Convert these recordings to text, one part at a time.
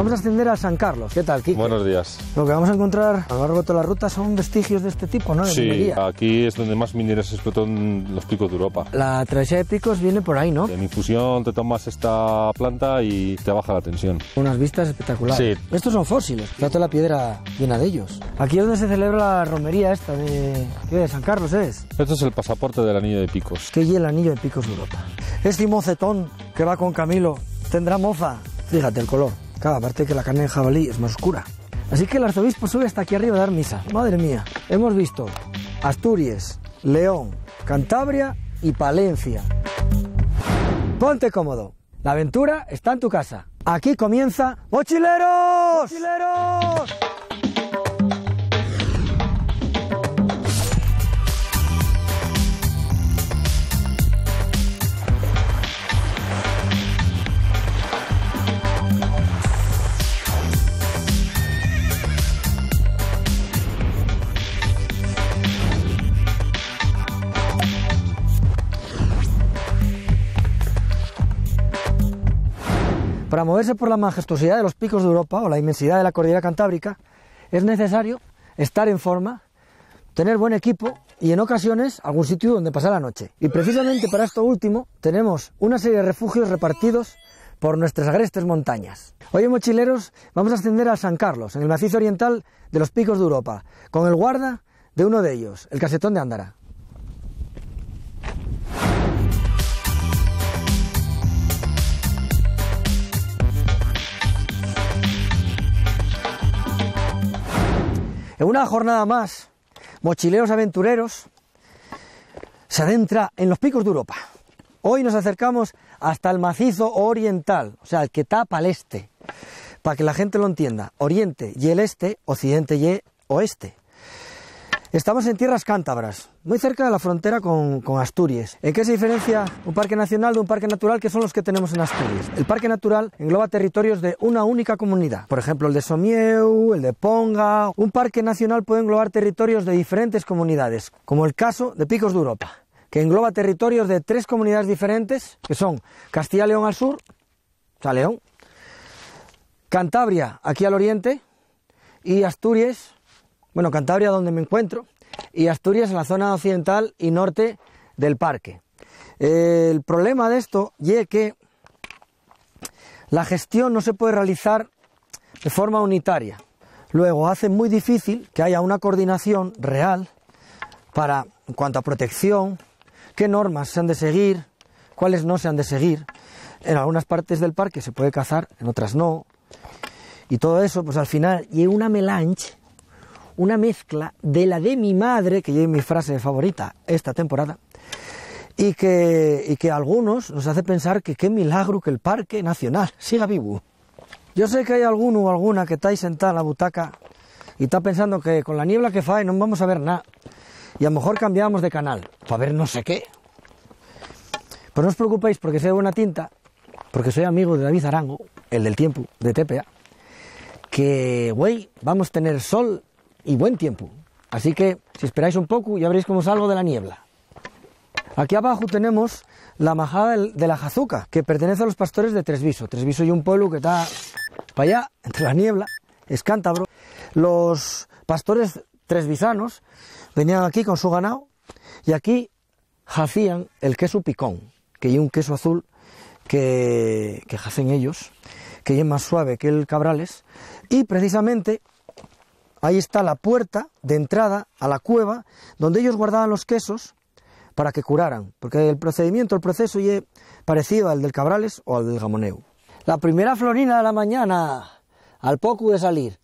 Vamos a ascender a San Carlos. ¿Qué tal, aquí? Buenos días. Lo que vamos a encontrar a lo largo de toda la ruta son vestigios de este tipo, ¿no? sí, aquí es donde más mineras explotan los picos de Europa. La travesía de picos viene por ahí, ¿no? En infusión te tomas esta planta y te baja la tensión. Unas vistas espectaculares. Sí. Estos son fósiles, está la piedra llena de ellos. Aquí es donde se celebra la romería esta de, de San Carlos, ¿es? Esto es el pasaporte del anillo de picos. ¿Qué y el anillo de picos de Europa? Este mocetón que va con Camilo tendrá moza. Fíjate el color. Claro, aparte que la carne de jabalí es más oscura. Así que el arzobispo sube hasta aquí arriba a dar misa. Madre mía, hemos visto Asturias, León, Cantabria y Palencia. Ponte cómodo. La aventura está en tu casa. Aquí comienza Mochileros. ¡Mochileros! Para moverse por la majestuosidad de los picos de Europa o la inmensidad de la cordillera cantábrica, es necesario estar en forma, tener buen equipo y en ocasiones algún sitio donde pasar la noche. Y precisamente para esto último tenemos una serie de refugios repartidos por nuestras agrestes montañas. Hoy Mochileros vamos a ascender a San Carlos, en el macizo oriental de los picos de Europa, con el guarda de uno de ellos, el casetón de Andara. En una jornada más, Mochileros Aventureros se adentra en los picos de Europa. Hoy nos acercamos hasta el macizo oriental, o sea, el que tapa al este, para que la gente lo entienda. Oriente y el este, occidente y e-, oeste. Estamos en tierras cántabras, muy cerca de la frontera con, Asturias. ¿En qué se diferencia un parque nacional de un parque natural que son los que tenemos en Asturias? El parque natural engloba territorios de una única comunidad, por ejemplo el de Somieu, el de Ponga. Un parque nacional puede englobar territorios de diferentes comunidades, como el caso de Picos de Europa, que engloba territorios de tres comunidades diferentes, que son Castilla León al sur, o León, Cantabria aquí al oriente y Asturias bueno, Cantabria donde me encuentro, y Asturias en la zona occidental y norte del parque. El problema de esto es que la gestión no se puede realizar de forma unitaria. Luego hace muy difícil que haya una coordinación real para, en cuanto a protección, qué normas se han de seguir, cuáles no se han de seguir. En algunas partes del parque se puede cazar, en otras no. Y todo eso, pues al final, y una melange una mezcla de la de mi madre, que es mi frase favorita esta temporada, y que, y que a algunos nos hace pensar que qué milagro que el Parque Nacional siga vivo. Yo sé que hay alguno o alguna que estáis sentada en la butaca y está pensando que con la niebla que fae no vamos a ver nada. Y a lo mejor cambiamos de canal para ver no sé qué. Pero no os preocupéis porque soy buena tinta, porque soy amigo de David Arango, el del tiempo de TPA, que, güey, vamos a tener sol y buen tiempo. Así que si esperáis un poco ya veréis cómo salgo de la niebla. Aquí abajo tenemos la majada de la jazuca, que pertenece a los pastores de Tresviso. Tresviso y un pueblo que está para allá, entre la niebla, es cántabro. Los pastores tresvisanos venían aquí con su ganado y aquí ...hacían el queso picón, que hay un queso azul que, que hacen ellos, que es más suave que el cabrales. Y precisamente Ahí está la puerta de entrada a la cueva donde ellos guardaban los quesos para que curaran, porque el procedimiento, el proceso es parecido al del Cabrales o al del Gamoneu. La primera florina de la mañana, al poco de salir,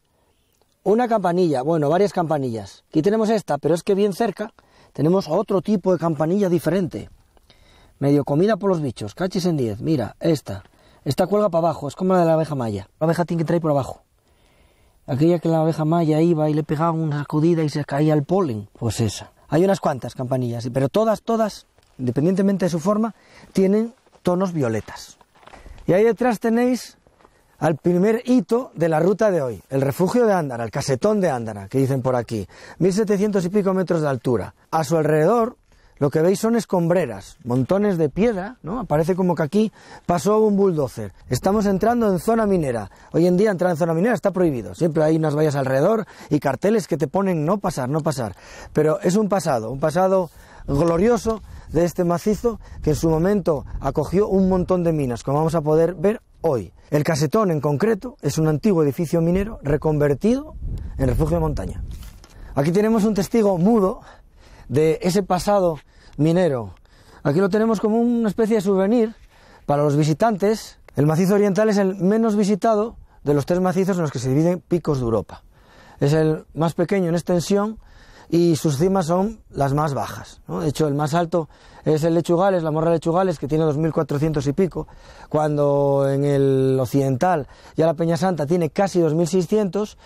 una campanilla, bueno, varias campanillas. Aquí tenemos esta, pero es que bien cerca tenemos otro tipo de campanilla diferente. Medio comida por los bichos, cachis en 10. Mira, esta. Esta cuelga para abajo, es como la de la abeja maya. La abeja tiene que traer por abajo. Aquella que la abeja maya iba y le pegaba una escudida y se caía el polen, pues esa. Hay unas cuantas campanillas, pero todas, todas, independientemente de su forma, tienen tonos violetas. Y ahí detrás tenéis al primer hito de la ruta de hoy, el refugio de Ándara, el casetón de Ándara, que dicen por aquí, 1700 y pico metros de altura. A su alrededor lo que veis son escombreras, montones de piedra, ¿no? Parece como que aquí pasó un bulldozer. Estamos entrando en zona minera. Hoy en día entrar en zona minera está prohibido. Siempre hay unas vallas alrededor y carteles que te ponen no pasar, no pasar. Pero es un pasado, un pasado glorioso de este macizo que en su momento acogió un montón de minas, como vamos a poder ver hoy. El casetón en concreto es un antiguo edificio minero reconvertido en refugio de montaña. Aquí tenemos un testigo mudo de ese pasado minero. Aquí lo tenemos como una especie de souvenir para los visitantes. El macizo oriental es el menos visitado de los tres macizos en los que se dividen picos de Europa. Es el más pequeño en extensión y sus cimas son las más bajas. De hecho, el más alto es el Lechugales, la morra Lechugales, que tiene 2.400 y pico, cuando en el occidental ya la Peña Santa tiene casi 2.600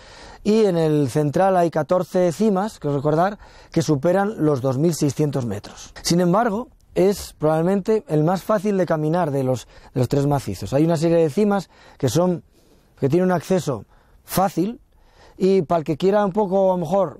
y en el central hay 14 cimas, que recordar, que superan los 2.600 metros. Sin embargo, es probablemente el más fácil de caminar de los, de los tres macizos. Hay una serie de cimas que son que tienen un acceso fácil y para el que quiera un poco, a mejor,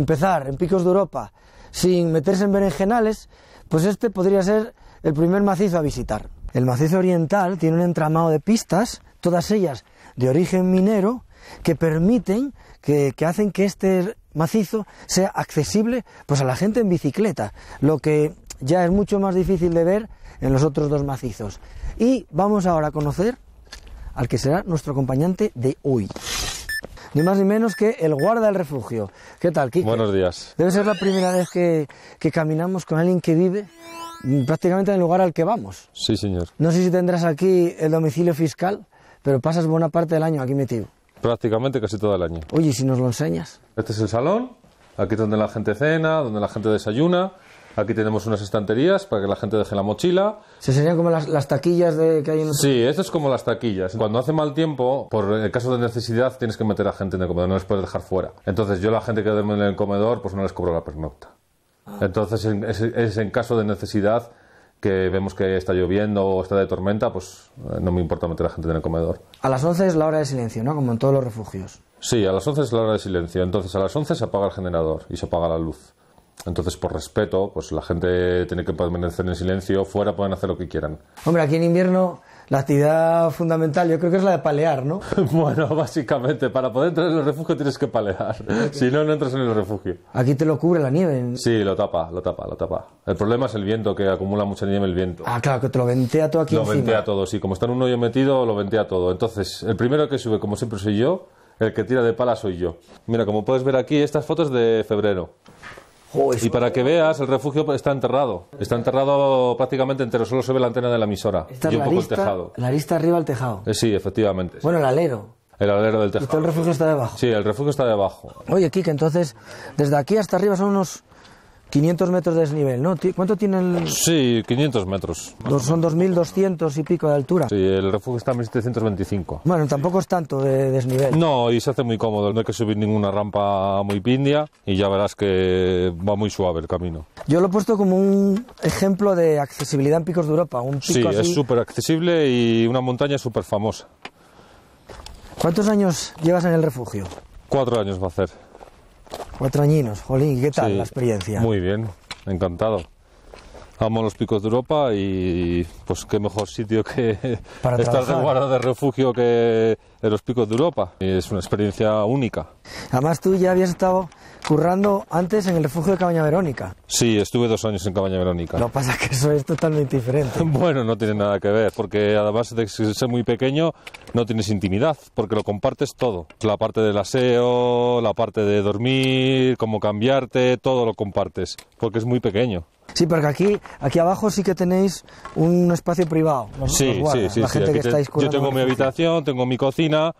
empezar en picos de Europa sin meterse en berenjenales, pues este podría ser el primer macizo a visitar. El macizo oriental tiene un entramado de pistas, todas ellas de origen minero, que permiten, que, hacen que este macizo sea accesible pues, a la gente en bicicleta, lo que ya es mucho más difícil de ver en los otros dos macizos. Y vamos ahora a conocer al que será nuestro acompañante de hoy ni más ni menos que el guarda del refugio. ¿Qué tal, Kike? Buenos días. Debe ser la primera vez que, que caminamos con alguien que vive prácticamente en el lugar al que vamos. Sí, señor. No sé si tendrás aquí el domicilio fiscal, pero pasas buena parte del año aquí metido. Prácticamente casi todo el año. Oye, si nos lo enseñas? Este es el salón, aquí es donde la gente cena, donde la gente desayuna. Aquí tenemos unas estanterías para que la gente deje la mochila. ¿Se serían como las, taquillas de, que hay en Sí, esto es como las taquillas. Cuando hace mal tiempo, por el caso de necesidad, tienes que meter a gente en el comedor, no les puedes dejar fuera. Entonces, yo la gente que duerme en el comedor, pues no les cobro la pernocta. Ah. Entonces, es, en caso de necesidad que vemos que está lloviendo o está de tormenta, pues eh, no me importa meter a gente en el comedor. A las 11 es la hora de silencio, ¿no? Como en todos los refugios. Sí, a las 11 es la hora de silencio. Entonces a las 11 se apaga el generador y se apaga la luz. Entonces, por respeto, pues la gente tiene que permanecer en silencio, fuera pueden hacer lo que quieran. Hombre, aquí en invierno la actividad fundamental yo creo que es la de palear, ¿no? bueno, básicamente, para poder entrar en el refugio tienes que palear, si no, no entras en el refugio. Aquí te lo cubre la nieve. ¿eh? Sí, lo tapa, lo tapa, lo tapa. El problema es el viento, que acumula mucha nieve el viento. Ah, claro, que te lo ventea todo aquí Lo ventea todo, sí, como está en un hoyo metido, lo ventea todo. Entonces, el primero que sube, como siempre soy yo, el que tira de pala soy yo. Mira, como puedes ver aquí, estas fotos de febrero. Y para que veas, el refugio está enterrado. Está enterrado prácticamente entero. Solo se ve la antena de la emisora. Está y un poco el tejado. La arista arriba al tejado. Eh, sí, efectivamente. Bueno, el alero. El alero del tejado. todo el refugio está debajo. Sí, el refugio está debajo. Oye, Kike, entonces, desde aquí hasta arriba son unos 500 metros de desnivel, ¿no? ¿Cuánto tiene el...? Sí, 500 metros. son 2.200 y pico de altura. Sí, el refugio está a 1.725. Bueno, tampoco es tanto de desnivel. No, y se hace muy cómodo, no hay que subir ninguna rampa muy pindia y ya verás que va muy suave el camino. Yo lo he puesto como un ejemplo de accesibilidad en Picos de Europa, un pico Sí, es súper accesible y una montaña súper famosa. ¿Cuántos años llevas en el refugio? Cuatro años va a ser. Cuatro añinos, Jolín, ¿qué tal la experiencia? Muy bien, encantado. Amo los picos de Europa y pues qué mejor sitio que Para estar de guarda de refugio que en los picos de Europa. es una experiencia única. Además tú ya habías estado currando antes en el refugio de Cabaña Verónica. Sí, estuve dos años en Cabaña Verónica. Lo que pasa es que eso es totalmente diferente. bueno, no tiene nada que ver, porque además de ser muy pequeño no tienes intimidad, porque lo compartes todo. La parte del aseo, la parte de dormir, cómo cambiarte, todo lo compartes, porque es muy pequeño. Sí, porque aquí, aquí abajo sí que tenéis un espacio privado. sí, sí, sí, la gente yo tengo mi habitación, tengo mi cocina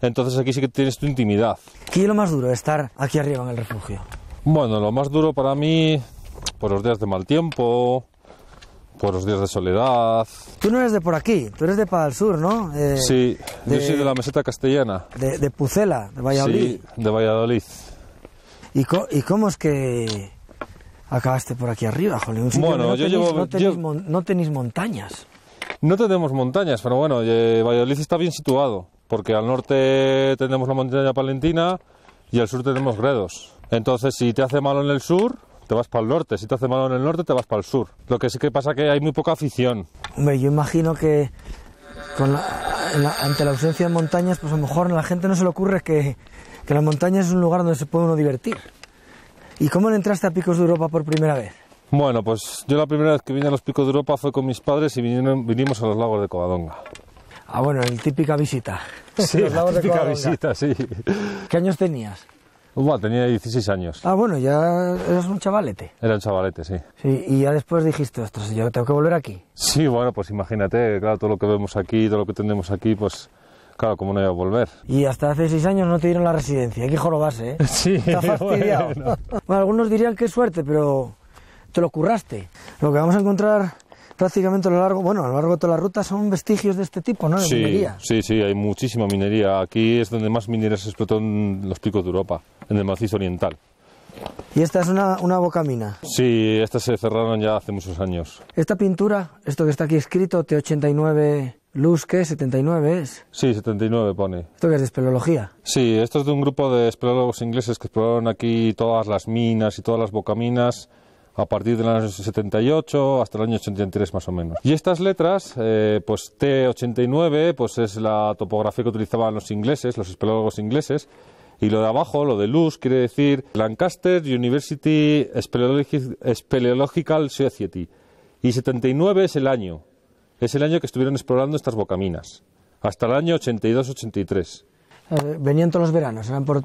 entonces aquí sí que tienes tu intimidad. ¿Qué es lo más duro, estar aquí arriba en el refugio? Bueno, lo más duro para mí, por los días de mal tiempo, por los días de soledad. Tú no eres de por aquí, tú eres de para el sur, ¿no? Eh, sí, yo soy de la meseta castellana. De, Pucela, de Valladolid. Sí, de Valladolid. ¿Y, cómo es que acabaste por aquí arriba, Jolín? bueno, yo llevo... No tenéis, montañas. No tenemos montañas, pero bueno, eh, Valladolid está bien situado porque al norte tenemos la montaña palentina y al sur tenemos gredos. Entonces, si te hace malo en el sur, te vas para el norte. Si te hace malo en el norte, te vas para el sur. Lo que sí que pasa es que hay muy poca afición. Hombre, yo imagino que ante la ausencia de montañas, pues a lo mejor a la gente no se le ocurre que, que las montañas es un lugar donde se puede uno divertir. ¿Y cómo le entraste a Picos de Europa por primera vez? Bueno, pues yo la primera vez que vine a los Picos de Europa fue con mis padres y vinimos a los lagos de Covadonga. Ah, bueno, el típica visita. Sí, la típica visita, sí. ¿Qué años tenías? Bueno, tenía 16 años. Ah, bueno, ya eras un chavalete. Era un chavalete, sí. Sí, y ya después dijiste, ostras, yo tengo que volver aquí. Sí, bueno, pues imagínate, claro, todo lo que vemos aquí, todo lo que tenemos aquí, pues claro, ¿cómo no iba a volver? Y hasta hace 6 años no te dieron la residencia, hay que jorobarse, ¿eh? Sí, Está fastidiado. Bueno. bueno, algunos dirían que suerte, pero te lo curraste. Lo que vamos a encontrar prácticamente a lo largo, bueno, a lo largo de toda la ruta son vestigios de este tipo, ¿no? De sí, minería. sí, sí, hay muchísima minería. Aquí es donde más minería se explotó en los picos de Europa, en el macizo oriental. ¿Y esta es una, una bocamina? Sí, estas se cerraron ya hace muchos años. Esta pintura, esto que está aquí escrito, T89 Luz, ¿qué? ¿79 es? Sí, 79 pone. ¿Esto que es de espeleología? Sí, esto es de un grupo de espeleólogos ingleses que exploraron aquí todas las minas y todas las bocaminas a partir del año 78 hasta el año 83 más o menos. Y estas letras, eh, pues T89, pues es la topografía que utilizaban los ingleses, los espeleólogos ingleses, y lo de abajo, lo de luz, quiere decir Lancaster University Speleological Society. Y 79 es el año, es el año que estuvieron explorando estas bocaminas, hasta el año 82-83. Eh, venían todos los veranos, eran por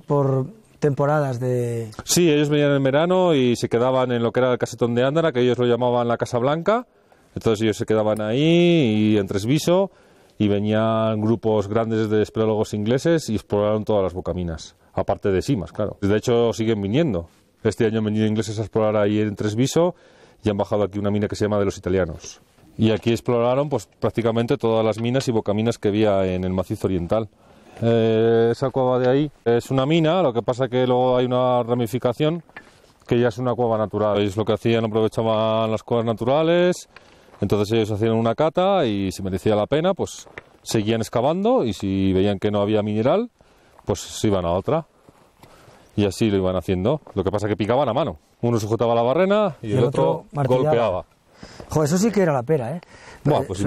temporadas de... Sí, ellos venían en verano y se quedaban en lo que era el casetón de Ándara, que ellos lo llamaban la Casa Blanca. Entonces ellos se quedaban ahí y en Tresviso y venían grupos grandes de espeleólogos ingleses y exploraron todas las bocaminas, aparte de Simas, claro. De hecho, siguen viniendo. Este año han venido ingleses a explorar ahí en Tresviso y han bajado aquí una mina que se llama de los italianos. Y aquí exploraron pues prácticamente todas las minas y bocaminas que había en el macizo oriental. Eh, esa cueva de ahí es una mina, lo que pasa que luego hay una ramificación que ya es una cueva natural. Ellos lo que hacían aprovechaban las cuevas naturales, entonces ellos hacían una cata y si merecía la pena, pues seguían excavando y si veían que no había mineral, pues se iban a otra. Y así lo iban haciendo. Lo que pasa que picaban a mano. Uno sujetaba la barrena y, el, otro, golpeaba. eso sí que era la pera, ¿eh? Eh, pues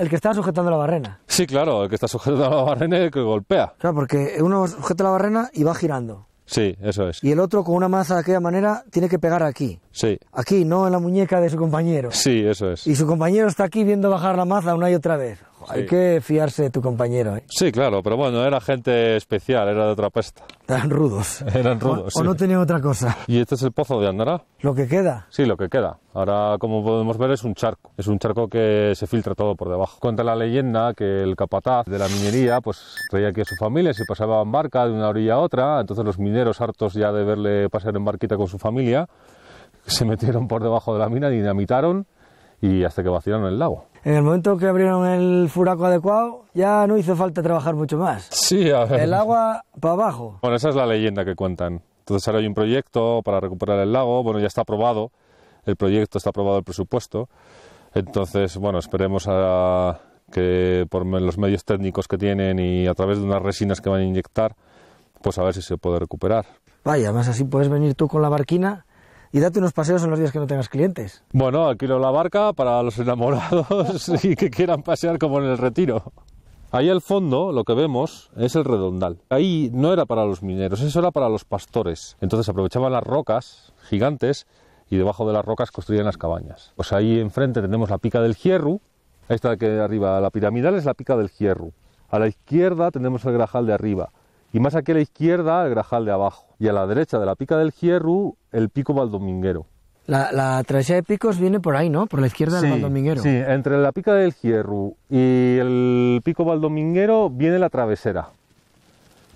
el que está sujetando la barrena. Sí, claro, el que está sujetando la barrena y que golpea. Claro, porque uno sujeta la barrena y va girando. Sí, eso es. Y el otro con una maza de aquella manera tiene que pegar aquí. Sí. Aquí, no en la muñeca de su compañero. Sí, eso es. Y su compañero está aquí viendo bajar la maza una y otra vez. Hay que fiarse de tu compañero. ¿eh? Sí, claro, pero bueno, era gente especial, era de otra pesta. Eran rudos. Eran rudos. O, no tenían otra cosa. ¿Y este es el pozo de Andara? Lo que queda. Sí, lo que queda. Ahora, como podemos ver, es un charco. Es un charco que se filtra todo por debajo. Contra la leyenda que el capataz de la minería pues traía aquí a su familia, se pasaba en barca de una orilla a otra. Entonces, los mineros, hartos ya de verle pasar en barquita con su familia, se metieron por debajo de la mina, dinamitaron y hasta que vaciaron el lago. En el momento que abrieron el furaco adecuado, ya no hizo falta trabajar mucho más. Sí, El agua para abajo. Bueno, esa es la leyenda que cuentan. Entonces ahora hay un proyecto para recuperar el lago. Bueno, ya está aprobado el proyecto, está aprobado el presupuesto. Entonces, bueno, esperemos a que por los medios técnicos que tienen y a través de unas resinas que van a inyectar, pues a ver si se puede recuperar. Vaya, más así puedes venir tú con la barquina y date unos paseos en los días que no tengas clientes. Bueno, alquilo la barca para los enamorados y que quieran pasear como en el retiro. Ahí al fondo lo que vemos es el redondal. Ahí no era para los mineros, eso era para los pastores. Entonces aprovechaban las rocas gigantes y debajo de las rocas construían las cabañas. Pues ahí enfrente tenemos la pica del Hierro, esta que arriba, la piramidal es la pica del Hierro. A la izquierda tenemos el Grajal de arriba y más aquí a la izquierda el Grajal de abajo y a la derecha de la Pica del Hierro el Pico Valdominguero. La, travesía de picos viene por ahí, ¿no? Por la izquierda del Valdominguero. Sí, entre la pica del Hierro y el pico Valdominguero viene la travesera.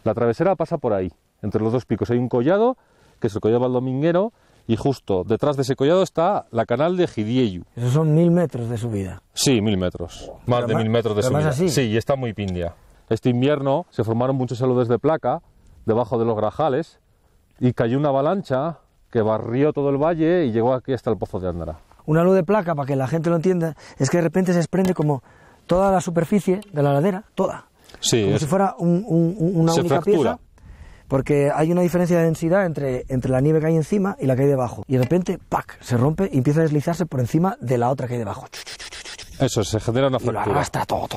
La travesera pasa por ahí, entre los dos picos. Hay un collado, que es el collado Valdominguero, y justo detrás de ese collado está la canal de Gidieyu. Esos son mil metros de subida. Sí, mil metros. Más de mil metros de subida. Sí, y está muy pindia. Este invierno se formaron muchos saludes de placa debajo de los grajales y cayó una avalancha que barrió todo el valle y llegó aquí hasta el pozo de Andara. Una luz de placa, para que la gente lo entienda, es que de repente se desprende como toda la superficie de la ladera, toda. Sí, como si fuera una única pieza. Porque hay una diferencia de densidad entre, entre la nieve que hay encima y la que hay debajo. Y de repente, ¡pac! se rompe y empieza a deslizarse por encima de la otra que hay debajo. Eso, se genera una fractura. todo,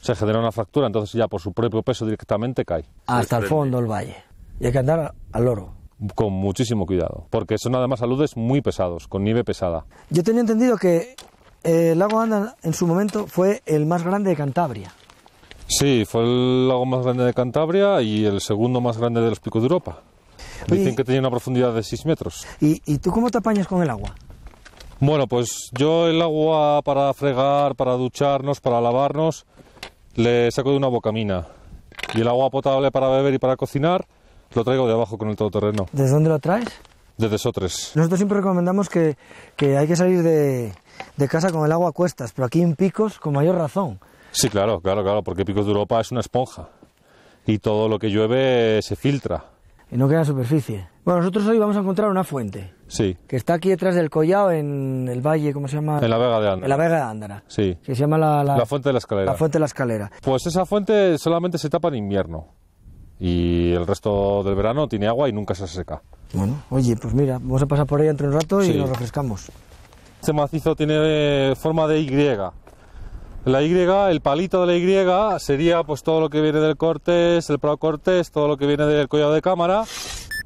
Se genera una fractura, entonces ya por su propio peso directamente cae. Hasta el fondo del valle. Y hay que andar al loro. Con muchísimo cuidado, porque son además aludes muy pesados, con nieve pesada. Yo tenía entendido que eh, el lago Andan en su momento fue el más grande de Cantabria. Sí, fue el lago más grande de Cantabria y el segundo más grande de los picos de Europa. Dicen que tenía una profundidad de 6 metros. ¿Y tú cómo te apañas con el agua? Bueno, pues yo el agua para fregar, para ducharnos, para lavarnos, le saco de una bocamina. Y el agua potable para beber y para cocinar, lo traigo de abajo con el todoterreno. ¿Desde dónde lo traes? Desde Sotres. Nosotros siempre recomendamos que, hay que salir de, de, casa con el agua a cuestas, pero aquí en Picos con mayor razón. Sí, claro, claro, claro, porque Picos de Europa es una esponja y todo lo que llueve se filtra. Y no queda superficie. Bueno, nosotros hoy vamos a encontrar una fuente. Sí. Que está aquí detrás del collado en el valle, ¿cómo se llama? En la Vega de Ándara. En la Vega de Andara. Sí. Que se llama la, la, Fuente de la Escalera. La Fuente de la Escalera. Pues esa fuente solamente se tapa en invierno. Y el resto del verano tiene agua y nunca se seca. Bueno, oye, pues mira, vamos a pasar por ahí entre un rato y nos refrescamos. Este macizo tiene forma de Y. La Y, el palito de la Y sería pues todo lo que viene del Cortés, el Prado Cortés, todo lo que viene del Collado de Cámara.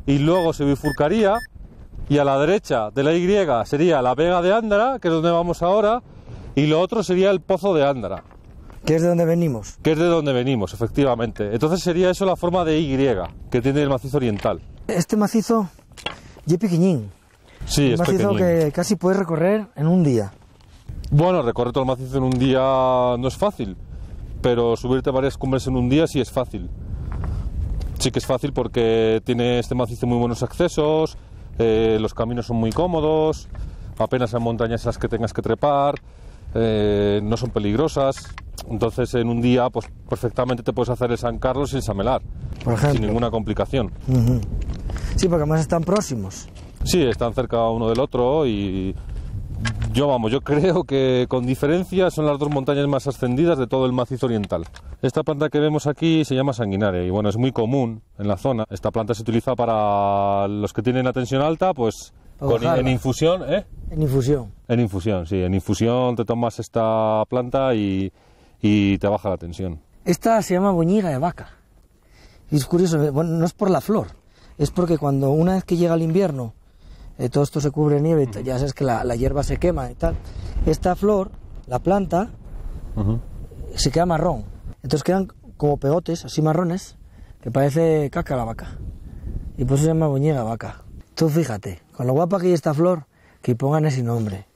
Y luego se bifurcaría y a la derecha de la Y sería la Vega de Andra, que es donde vamos ahora, y lo otro sería el Pozo de Andara. Que es de donde venimos. Que es de donde venimos, efectivamente. Entonces sería eso la forma de Y que tiene el macizo oriental. Este macizo y es pequeñín. Sí, un macizo que casi puedes recorrer en un día. Bueno, recorrer todo el macizo en un día no es fácil, pero subirte varias cumbres en un día sí es fácil. Sí que es fácil porque tiene este macizo muy buenos accesos, eh, los caminos son muy cómodos, apenas hay montañas las que tengas que trepar, eh, no son peligrosas, entonces en un día pues perfectamente te puedes hacer el San Carlos sin samelar, sin ninguna complicación. Sí, porque además están próximos. Sí, están cerca uno del otro y yo vamos, yo creo que con diferencia son las dos montañas más ascendidas de todo el macizo oriental. Esta planta que vemos aquí se llama sanguinaria y bueno, es muy común en la zona. Esta planta se utiliza para los que tienen la tensión alta, pues en infusión, ¿eh? En infusión. En infusión, sí. En infusión te tomas esta planta y, te baja la tensión. Esta se llama boñiga de vaca. Y es curioso, no es por la flor, es porque cuando una vez que llega el invierno eh, todo esto se cubre nieve, ya sabes que la, hierba se quema y tal. Esta flor, la planta, se queda marrón. Entonces quedan como pegotes, así marrones, que parece caca la vaca. Y por eso se llama buñiga vaca. Tú fíjate, con lo guapa que hay esta flor, que pongan ese nombre.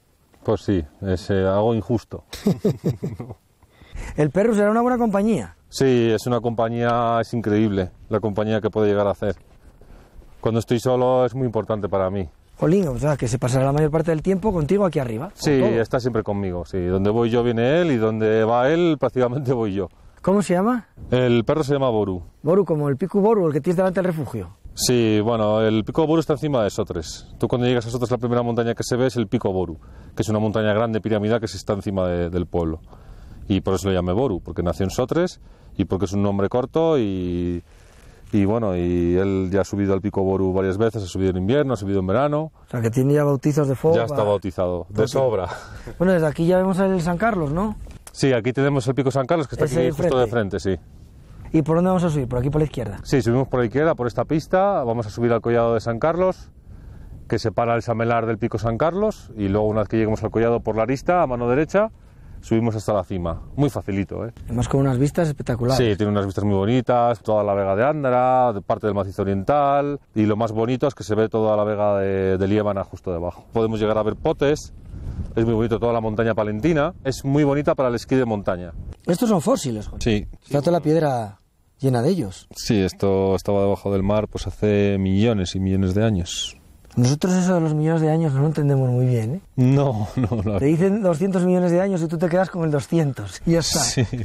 Pues sí, es eh, algo injusto. El perro será una buena compañía. Sí, es una compañía, es increíble la compañía que puede llegar a hacer. Cuando estoy solo es muy importante para mí sea, que se pasará la mayor parte del tiempo contigo aquí arriba. Sí, está siempre conmigo, sí. Donde voy yo viene él y donde va él prácticamente voy yo. ¿Cómo se llama? El perro se llama Boru. Boru, como el pico Boru, el que tienes delante del refugio. Sí, bueno, el pico Boru está encima de Sotres. Tú cuando llegas a Sotres la primera montaña que se ve es el pico Boru, que es una montaña grande piramidal que se está encima del pueblo. Y por eso lo llamé Boru, porque nació en Sotres y porque es un nombre corto y y bueno, y él ya ha subido al Pico Boru varias veces, ha subido en invierno, ha subido en verano. O sea, que tiene ya bautizos de fuego. Ya está bautizado, de sobra. Bueno, desde aquí ya vemos el San Carlos, ¿no? Sí, aquí tenemos el Pico San Carlos, que está aquí justo de frente, sí. ¿Y por dónde vamos a subir? ¿Por aquí, por la izquierda? Sí, subimos por la izquierda, por esta pista, vamos a subir al Collado de San Carlos, que separa el Samelar del Pico San Carlos, y luego una vez que lleguemos al Collado por la arista, a mano derecha, subimos hasta la cima. Muy facilito, ¿eh? Además con unas vistas espectaculares. Sí, tiene unas vistas muy bonitas, toda la vega de Ándara, parte del macizo oriental, y lo más bonito es que se ve toda la vega de, de justo debajo. Podemos llegar a ver potes, es muy bonito toda la montaña palentina, es muy bonita para el esquí de montaña. Estos son fósiles, Sí. Está toda la piedra llena de ellos. Sí, esto estaba debajo del mar pues hace millones y millones de años. Nosotros eso de los millones de años no lo entendemos muy bien. ¿eh? No, no, no. Te dicen 200 millones de años y tú te quedas con el 200 y ya está.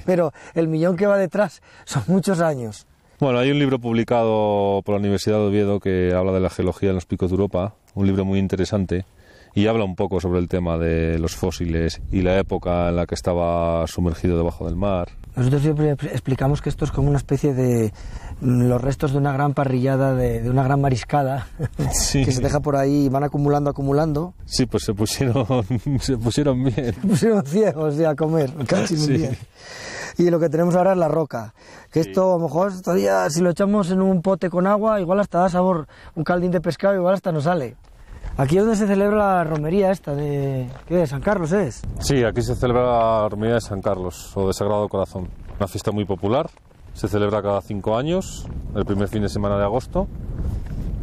Pero el millón que va detrás son muchos años. Bueno, hay un libro publicado por la Universidad de Oviedo que habla de la geología en los picos de Europa, un libro muy interesante y habla un poco sobre el tema de los fósiles y la época en la que estaba sumergido debajo del mar. Nosotros siempre explicamos que esto es como una especie de mm, los restos de una gran parrillada, de, una gran mariscada que se deja por ahí y van acumulando, acumulando. Sí, pues se pusieron, se pusieron bien. Se pusieron ciegos ya a comer, casi bien. Y lo que tenemos ahora es la roca, que esto a lo mejor todavía si lo echamos en un pote con agua, igual hasta da sabor, un caldín de pescado igual hasta no sale. Aquí es donde se celebra la romería esta de, ¿qué, de San Carlos, ¿es? Sí, aquí se celebra la romería de San Carlos o de Sagrado Corazón. Una fiesta muy popular, se celebra cada cinco años, el primer fin de semana de agosto.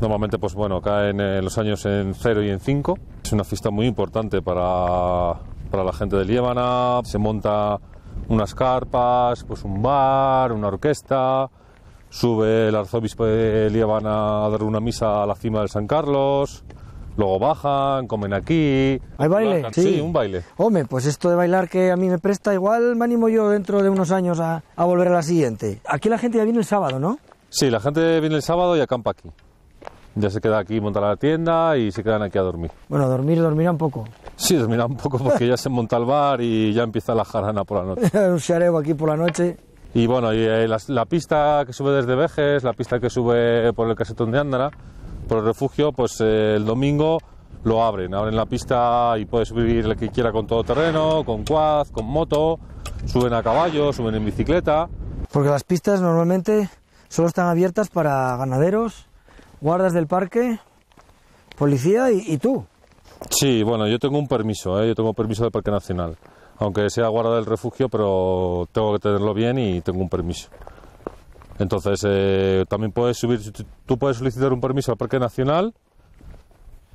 Normalmente, pues bueno, caen en eh, los años en cero y en cinco. Es una fiesta muy importante para, para la gente de Líbana. Se monta unas carpas, pues un bar, una orquesta. Sube el arzobispo de Líbana a dar una misa a la cima del San Carlos. Luego bajan, comen aquí. ¿Hay baile? Sí. un baile. Hombre, pues esto de bailar que a mí me presta, igual me animo yo dentro de unos años a, volver a la siguiente. Aquí la gente ya viene el sábado, ¿no? Sí, la gente viene el sábado y acampa aquí. Ya se queda aquí, monta la tienda y se quedan aquí a dormir. Bueno, a dormir, dormirá un poco. Sí, dormirá un poco porque ya se monta el bar y ya empieza la jarana por la noche. un algo aquí por la noche. Y bueno, y, eh, la, la, pista que sube desde Vejes, la pista que sube por el casetón de Ándara, por el refugio, pues eh, el domingo lo abren, abren la pista y puedes subir el que quiera con todo terreno, con quad, con moto, suben a caballo, suben en bicicleta. Porque las pistas normalmente solo están abiertas para ganaderos, guardas del parque, policía y, tú. Sí, bueno, yo tengo un permiso, ¿eh? yo tengo permiso del Parque Nacional, aunque sea guarda del refugio, pero tengo que tenerlo bien y tengo un permiso. Entonces, eh, también puedes subir, tú puedes solicitar un permiso al Parque Nacional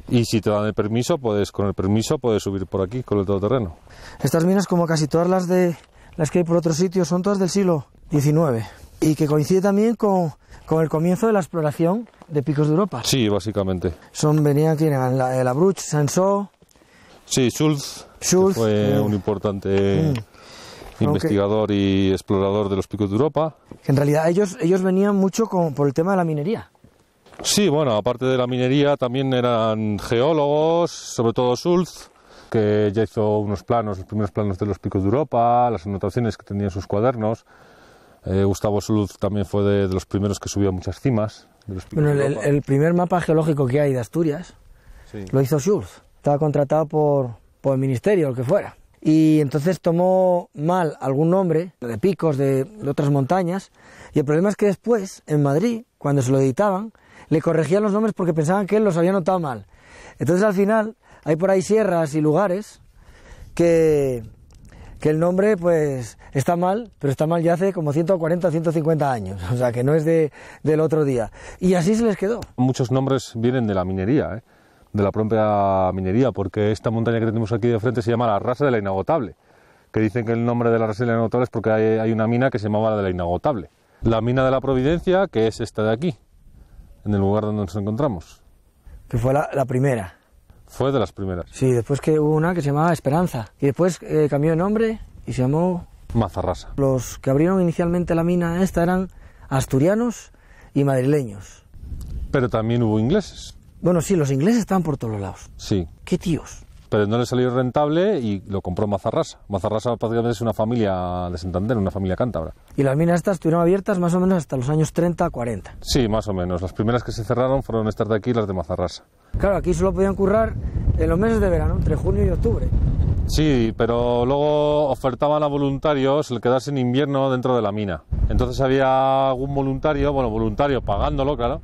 y si te dan el permiso, puedes, con el permiso puedes subir por aquí con el todoterreno. Estas minas, como casi todas las, de, las que hay por otros sitios, son todas del siglo XIX y que coincide también con, con el comienzo de la exploración de picos de Europa. Sí, básicamente. Son, venían, tienen la, Bruch, Sansó. Sí, Schulz. fue eh, un importante. Mm investigador y explorador de los picos de Europa. en realidad ellos, ellos venían mucho por el tema de la minería. Sí, bueno, aparte de la minería también eran geólogos, sobre todo Schulz, que ya hizo unos planos, los primeros planos de los picos de Europa, las anotaciones que tenía en sus cuadernos. Eh, Gustavo Schulz también fue de, los primeros que subió a muchas cimas. bueno, el, primer mapa geológico que hay de Asturias lo hizo Schulz. Estaba contratado por, por el ministerio, lo que fuera y entonces tomó mal algún nombre de picos de, otras montañas y el problema es que después en Madrid cuando se lo editaban le corregían los nombres porque pensaban que él los había notado mal entonces al final hay por ahí sierras y lugares que que el nombre pues está mal, pero está mal ya hace como 140 150 años, o sea que no es del otro día. Y así se les quedó. Muchos nombres vienen de la minería, ¿eh? de la propia minería, porque esta montaña que tenemos aquí de frente se llama la Rasa de la Inagotable, que dicen que el nombre de la Rasa de la Inagotable es porque hay, una mina que se llamaba la de la Inagotable. La mina de la Providencia, que es esta de aquí, en el lugar donde nos encontramos. Que fue la, primera. Fue de las primeras. Sí, después que hubo una que se llamaba Esperanza, y después eh, cambió de nombre y se llamó... Mazarrasa. Los que abrieron inicialmente la mina esta eran asturianos y madrileños. Pero también hubo ingleses. Bueno, sí, los ingleses estaban por todos los lados. Sí. ¿Qué tíos? Pero no le salió rentable y lo compró Mazarrasa. Mazarrasa prácticamente es una familia de Santander, una familia cántabra. Y las minas estas estuvieron abiertas más o menos hasta los años 30, 40. Sí, más o menos. Las primeras que se cerraron fueron estas de aquí las de Mazarrasa. Claro, aquí solo podían currar en los meses de verano, entre junio y octubre. Sí, pero luego ofertaban a voluntarios el quedarse en invierno dentro de la mina. Entonces había algún voluntario, bueno, voluntario pagándolo, claro,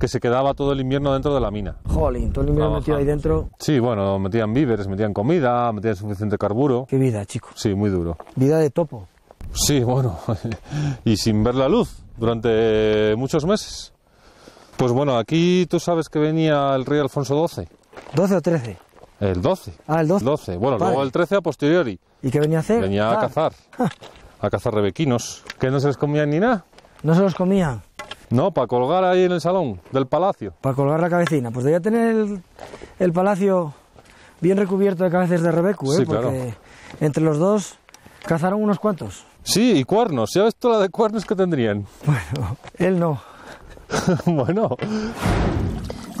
que se quedaba todo el invierno dentro de la mina. Jolín, todo el invierno metido ahí dentro. Sí, bueno, metían víveres, metían comida, metían suficiente carburo. Qué vida, chico. Sí, muy duro. Vida de topo. Sí, bueno, y sin ver la luz durante muchos meses. Pues bueno, aquí tú sabes que venía el rey Alfonso XII. ¿12 o 13? El 12. Ah, el 12. Bueno, luego el 13 a posteriori. ¿Y qué venía a hacer? Venía a ah. cazar. Ah. A cazar rebequinos. Que no se les comían ni nada. No se los comían. No, para colgar ahí en el salón del palacio. Para colgar la cabecina. Pues debería tener el, palacio bien recubierto de cabezas de Rebecu, ¿eh? Porque entre los dos cazaron unos cuantos. Sí, y cuernos. ¿Sabes toda la de cuernos que tendrían? Bueno, él no. bueno.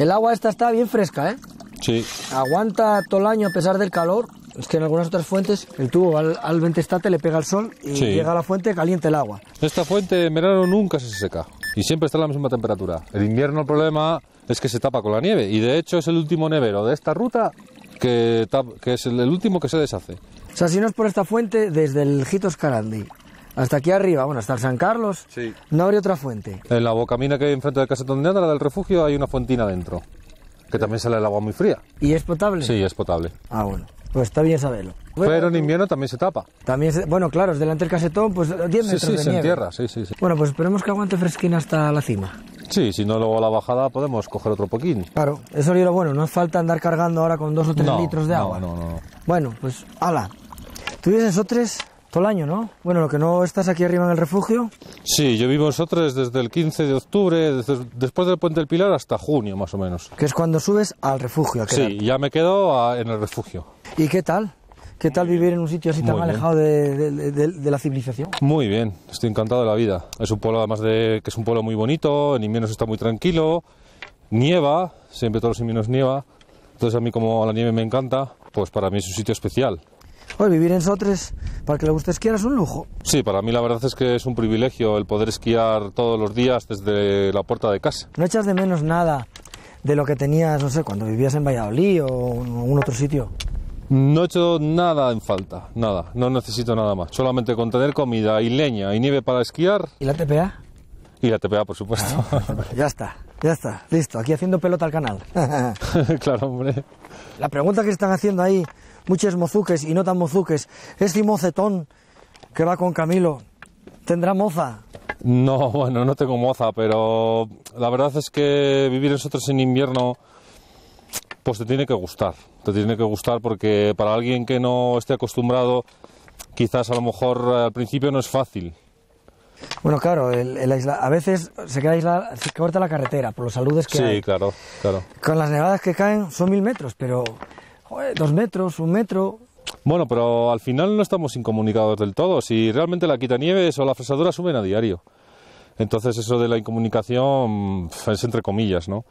El agua esta está bien fresca, ¿eh? Sí. Aguanta todo el año a pesar del calor. Es que en algunas otras fuentes el tubo al, al ventestate le pega el sol y llega a la fuente caliente el agua. Esta fuente en verano nunca se seca y siempre está a la misma temperatura. El invierno el problema es que se tapa con la nieve y de hecho es el último nevero de esta ruta que, que es el, último que se deshace. O sea, si no es por esta fuente, desde el Jitos Carandi hasta aquí arriba, bueno, hasta el San Carlos, no habría otra fuente. En la bocamina que hay enfrente del casetón de la del refugio, hay una fuentina dentro, que también sale el agua muy fría. ¿Y es potable? Sí, es potable. Ah, bueno. Pues está bien saberlo. Pero en eh, invierno también se tapa. También bueno, claro, es delante del casetón, pues 10 eh, metros sí, sí, de sí, sí, Bueno, pues esperemos que aguante fresquina hasta la cima. Sí, si no luego la bajada podemos coger otro poquín. Claro, eso es lo bueno, no falta andar cargando ahora con dos o tres litros de agua. No, no, no. Bueno, pues ala. Tú vives todo el año, ¿no? Bueno, lo que no estás aquí arriba en el refugio. Sí, yo vivo en desde el 15 de octubre, después del Puente del Pilar hasta junio más o menos. Que es cuando subes al refugio. sí, ya me quedo en el refugio. ¿Y qué tal? ¿Qué tal vivir en un sitio así tan alejado de, la civilización? Muy bien, estoy encantado de la vida. Es un pueblo además de que es un pueblo muy bonito, en invierno está muy tranquilo, nieva, siempre todos los inviernos nieva. Entonces a mí como a la nieve me encanta, pues para mí es un sitio especial. Pues vivir en Sotres, para que le guste esquiar, es un lujo. Sí, para mí la verdad es que es un privilegio el poder esquiar todos los días desde la puerta de casa. No echas de menos nada de lo que tenías, no sé, cuando vivías en Valladolid o en algún otro sitio. No he hecho nada en falta, nada, no necesito nada más. Solamente con tener comida y leña y nieve para esquiar. ¿Y la TPA? Y la TPA, por supuesto. ya está, ya está, listo, aquí haciendo pelota al canal. claro, hombre. La pregunta que están haciendo ahí muchos mozuques y no tan mozuques, ¿este mocetón que va con Camilo tendrá moza? No, bueno, no tengo moza, pero la verdad es que vivir nosotros en invierno, pues te tiene que gustar te tiene que gustar porque para alguien que no esté acostumbrado, quizás a lo mejor eh, al principio no es fácil. Bueno, claro, a veces se queda aislada, se corta la carretera por los saludes que hay. Sí, claro, claro. Con las nevadas que caen son mil metros, pero dos metros, un metro. Bueno, pero al final no estamos incomunicados del todo. Si realmente la quitanieves o la fresadura suben a diario. Entonces eso de la incomunicación es entre comillas, ¿no?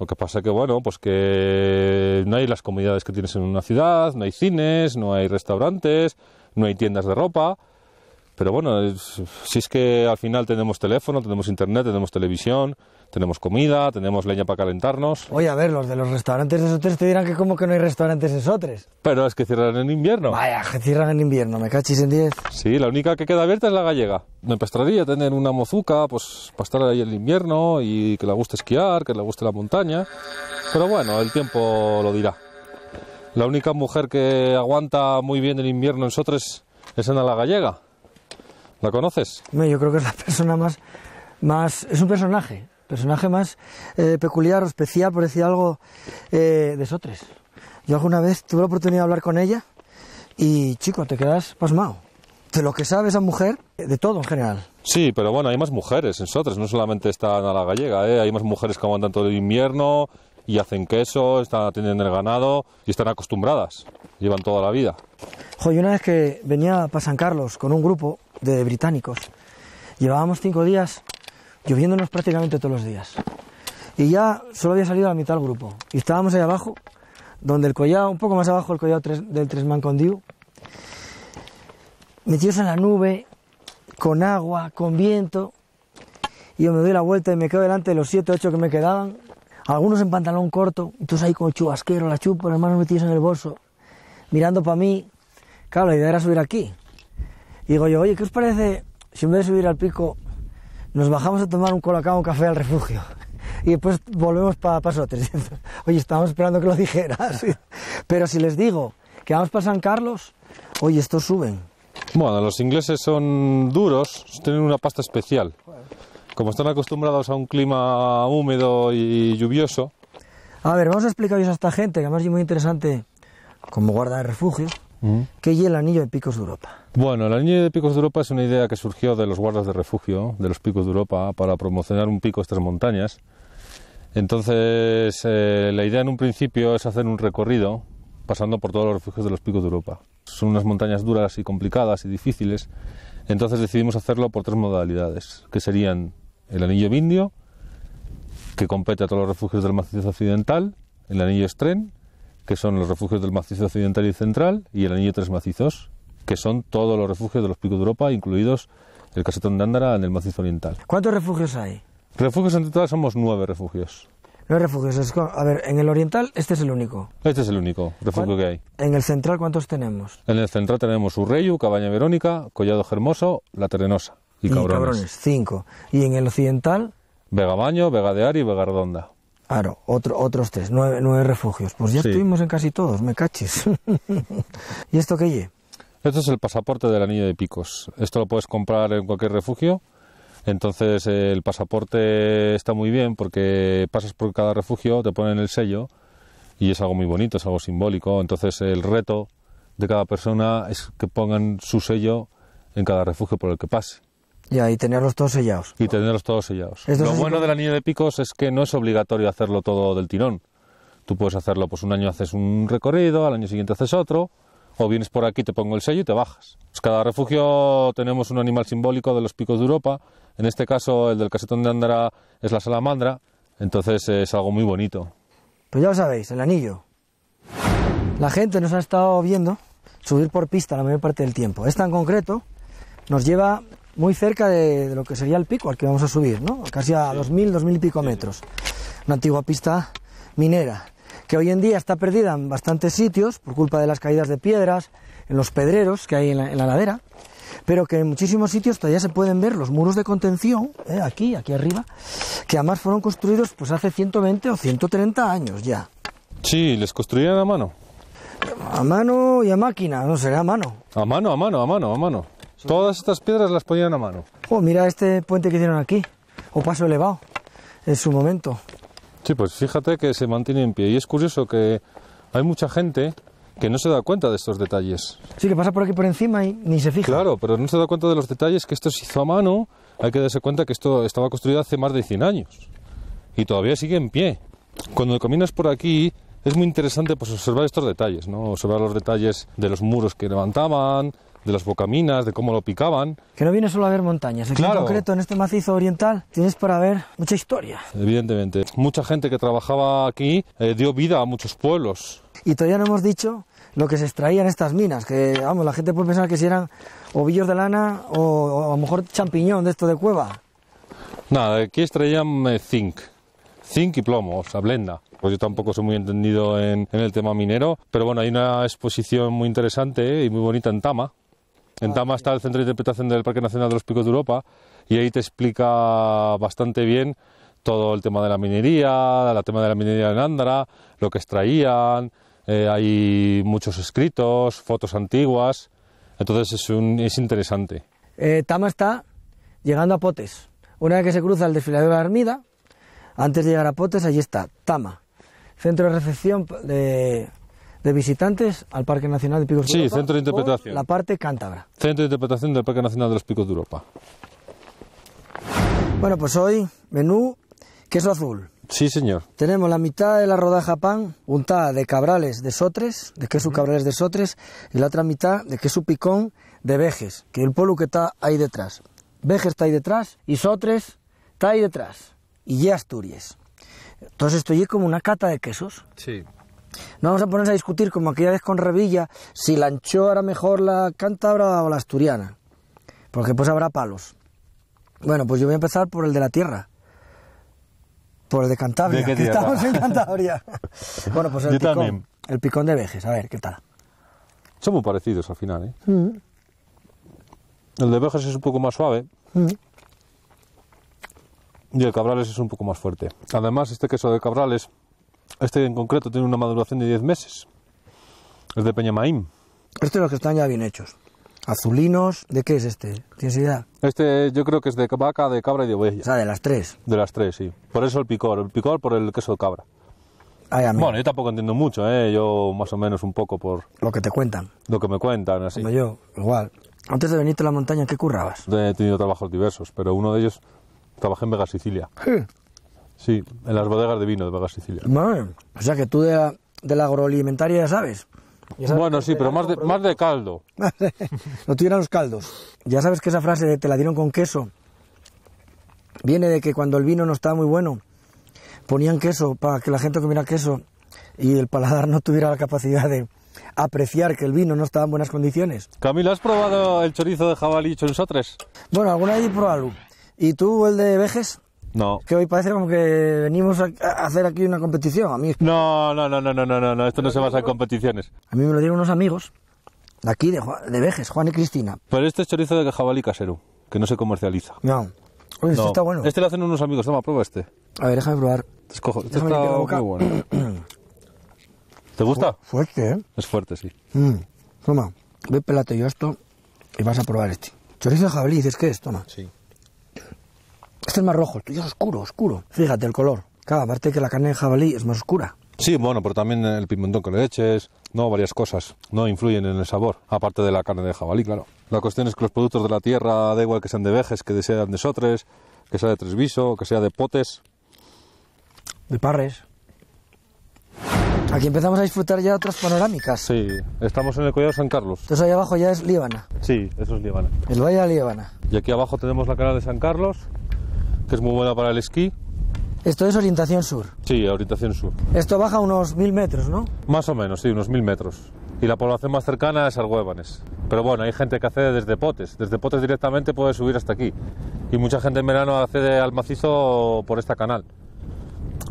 Lo que pasa que, bueno, pues que no hay las comunidades que tienes en una ciudad, no hay cines, no hay restaurantes, no hay tiendas de ropa. Pero bueno, si es que al final tenemos teléfono, tenemos internet, tenemos televisión, tenemos comida, tenemos leña para calentarnos. Oye, a ver, los de los restaurantes de Sotres te dirán que como que no hay restaurantes en Sotres. Pero es que cierran en invierno. Vaya, que cierran en invierno, me cachis en 10. Sí, la única que queda abierta es la gallega. Me prestaría tener una mozuca, pues para estar ahí en invierno y que le guste esquiar, que le guste la montaña. Pero bueno, el tiempo lo dirá. La única mujer que aguanta muy bien el invierno en Sotres es Ana la Gallega. ¿La conoces? Yo creo que es la persona más, más... Es un personaje personaje más eh, ...peculiar o especial, por decir algo, eh, de Sotres. Yo alguna vez tuve la oportunidad de hablar con ella y, chico, te quedas pasmado de lo que sabe esa mujer, de todo en general. Sí, pero bueno, hay más mujeres en Sotres, no solamente están a la Gallega, ¿eh? hay más mujeres que aguantan todo el invierno y hacen queso, están, atendiendo el ganado y están acostumbradas, llevan toda la vida. Joder, una vez que venía para San Carlos con un grupo de británicos, llevábamos cinco días lloviéndonos prácticamente todos los días. Y ya solo había salido la mitad del grupo. Y estábamos ahí abajo, donde el collado, un poco más abajo el collado tres, del Tresman Condiu, metidos en la nube, con agua, con viento. Y yo me doy la vuelta y me quedo delante de los siete, ocho que me quedaban, algunos en pantalón corto, entonces ahí con el chubasquero, la chupa, las manos metidos en el bolso, mirando para mí. Claro, la idea era subir aquí. Y digo yo, oye, ¿qué os parece si en vez de subir al pico nos bajamos a tomar un colacao, un café al refugio. Y después volvemos para Paso 300. Oye, estábamos esperando que lo dijeras. Pero si les digo que vamos para San Carlos, oye, estos suben. Bueno, los ingleses son duros, tienen una pasta especial. Como están acostumbrados a un clima húmedo y lluvioso. A ver, vamos a explicaros a esta gente, que además es muy interesante como guarda de refugio, mm. que es el anillo de picos de Europa. Bueno, el anillo de Picos de Europa es una idea que surgió de los guardas de refugio de los Picos de Europa para promocionar un pico estas montañas. Entonces, eh, la idea en un principio es hacer un recorrido pasando por todos los refugios de los Picos de Europa. Son unas montañas duras y complicadas y difíciles, entonces decidimos hacerlo por tres modalidades, que serían el anillo bindio, que compete a todos los refugios del macizo occidental, el anillo Estren, que son los refugios del macizo occidental y central, y el anillo Tres Macizos, que son todos los refugios de los picos de Europa, incluidos el casetón de Ándara en el macizo oriental. ¿Cuántos refugios hay? Refugios en total somos nueve refugios. Nueve refugios. A ver, en el oriental este es el único. Este es el único refugio que hay. ¿En el central cuántos tenemos? En el central tenemos Urreyu, Cabaña Verónica, Collado Germoso, La Terenosa y, Cabrones. cinco. ¿Y en el occidental? Vega Baño, Vega de Ari y Vega Redonda. Claro, otros tres, nueve, refugios. Pues ya estuvimos en casi todos, me caches. ¿Y esto qué lle? ...esto es el pasaporte de la niña de picos. Esto lo puedes comprar en cualquier refugio. Entonces eh, el pasaporte está muy bien porque pasas por cada refugio, te ponen el sello y es algo muy bonito, es algo simbólico. Entonces el reto de cada persona es que pongan su sello en cada refugio por el que pase. ...y y tenerlos todos sellados. Y tenerlos todos sellados. Lo bueno de del anillo de picos es que no es obligatorio hacerlo todo del tirón. Tú puedes hacerlo, pues un año haces un recorrido, al año siguiente haces otro, o vienes por aquí, te pongo el sello y te bajas. Pues cada refugio tenemos un animal simbólico de los picos de Europa, en este caso el del casetón de Andara es la salamandra, entonces es algo muy bonito. Pues ya lo sabéis, el anillo. La gente nos ha estado viendo subir por pista la mayor parte del tiempo. Esta en concreto nos lleva muy cerca de, lo que sería el pico al que vamos a subir, ¿no? Casi a 2.000, 2.000 y pico metros. Una antigua pista minera que hoy en día está perdida en bastantes sitios por culpa de las caídas de piedras, en los pedreros que hay en la, ladera, pero que en muchísimos sitios todavía se pueden ver los muros de contención, eh, aquí, aquí arriba, que además fueron construidos pues hace 120 o 130 años ya. Sí, les construían a mano. A mano y a máquina, no será a mano. A mano, a mano, a mano, a mano. Todas estas piedras las ponían a mano. Oh, mira este puente que hicieron aquí, o paso elevado, en su momento. Sí, pues fíjate que se mantiene en pie. Y es curioso que hay mucha gente que no se da cuenta de estos detalles. Sí, que pasa por aquí por encima y ni se fija. Claro, pero no se da cuenta de los detalles que esto se hizo a mano. Hay que darse cuenta que esto estaba construido hace más de 100 años y todavía sigue en pie. Cuando caminas por aquí es muy interesante pues, observar estos detalles, ¿no? observar los detalles de los muros que levantaban, de las bocaminas, de cómo lo picaban. Que no viene solo a ver montañas, en concreto en este macizo oriental tienes para ver mucha historia. Evidentemente, mucha gente que trabajaba aquí eh, dio vida a muchos pueblos. Y todavía no hemos dicho lo que se extraía en estas minas, que vamos, la gente puede pensar que si eran ovillos de lana o, a lo mejor champiñón de esto de cueva. Nada, aquí extraían eh, zinc, zinc y plomo, o sea, blenda. Pues yo tampoco soy muy entendido en, el tema minero, pero bueno, hay una exposición muy interesante y muy bonita en Tama, en ah, Tama está el Centro de Interpretación del Parque Nacional de los Picos de Europa y ahí te explica bastante bien todo el tema de la minería, el tema de la minería en Andara, lo que extraían, eh, hay muchos escritos, fotos antiguas, entonces es, un, es interesante. Eh, Tama está llegando a Potes. Una vez que se cruza el desfiladero de la Armida, antes de llegar a Potes, allí está Tama, centro de recepción de de visitantes al Parque Nacional de Picos de Europa. Sí, centro de interpretación. La parte cántabra. Centro de interpretación del Parque Nacional de los Picos de Europa. Bueno, pues hoy menú queso azul. Sí, señor. Tenemos la mitad de la rodaja pan untada de cabrales de sotres, de queso cabrales de sotres, y la otra mitad de queso picón de vejes, que el pueblo que está ahí detrás. Vejes está ahí detrás y sotres está ahí detrás. Y ya Asturias. Entonces esto es como una cata de quesos. Sí. No vamos a ponernos a discutir como aquella vez con Revilla si la anchora era mejor la cántabra o la asturiana, porque pues habrá palos. Bueno, pues yo voy a empezar por el de la tierra. Por el de Cantabria. estamos en Cantabria. bueno, pues el picón. de Vejes, a ver, ¿qué tal? Son muy parecidos al final, ¿eh? Mm. El de Vejes es un poco más suave. Mm. Y el Cabrales es un poco más fuerte. Además, este queso de Cabrales este en concreto tiene una maduración de 10 meses. Es de Peñamaín. Este es los que están ya bien hechos. Azulinos, ¿de qué es este? ¿Tienes idea? Este yo creo que es de vaca, de cabra y de oveja. O sea, de las tres. De las tres, sí. Por eso el picor, el picor por el queso de cabra. bueno, yo tampoco entiendo mucho, ¿eh? yo más o menos un poco por... Lo que te cuentan. Lo que me cuentan, así. yo, igual. Antes de venirte a la montaña, ¿qué currabas? He tenido trabajos diversos, pero uno de ellos trabajé en Vega Sicilia. Sí, en las bodegas de vino de Bagas Sicilia. Bueno, o sea que tú de la, agroalimentaria ya sabes. bueno, sí, pero más de, más de caldo. No tuvieran los caldos. Ya sabes que esa frase de te la dieron con queso viene de que cuando el vino no estaba muy bueno, ponían queso para que la gente comiera queso y el paladar no tuviera la capacidad de apreciar que el vino no estaba en buenas condiciones. Camila, ¿has probado el chorizo de jabalí hecho en Sotres? Bueno, alguna vez he probado. ¿Y tú el de Vejes? No. Que hoy parece como que venimos a hacer aquí una competición. A mí. No, no, no, no, no, no, no, esto no se basa en competiciones. A mí me lo dieron unos amigos de aquí, de, de Vejes, Juan y Cristina. Pero este es chorizo de jabalí casero, que no se comercializa. No. Oye, este está bueno. Este lo hacen unos amigos, toma, prueba este. A ver, déjame probar. Te escojo. Este está muy bueno. ¿Te gusta? fuerte, ¿eh? Es fuerte, sí. Mm. Toma, ve pelate yo esto y vas a probar este. Chorizo de jabalí, dices, ¿qué es? Toma. Sí. Este es más rojo, el tuyo es oscuro, oscuro. Fíjate el color. Claro, aparte que la carne de jabalí es más oscura. Sí, bueno, pero también el pimentón que le eches, no, varias cosas, no influyen en el sabor, aparte de la carne de jabalí, claro. La cuestión es que los productos de la tierra, da igual que sean de vejes, que sean de sotres, que sea de tresviso, que sea de potes. De parres. Aquí empezamos a disfrutar ya otras panorámicas. Sí, estamos en el Collado San Carlos. Entonces ahí abajo ya es Líbana. Sí, eso es Líbana. El Valle de Líbana. Y aquí abajo tenemos la cara de San Carlos, que es muy buena para el esquí. Esto es orientación sur. Sí, orientación sur. Esto baja unos mil metros, ¿no? Más o menos, sí, unos mil metros. Y la población más cercana es Argüébanes. Pero bueno, hay gente que accede desde Potes. Desde Potes directamente puede subir hasta aquí. Y mucha gente en verano accede al macizo por esta canal.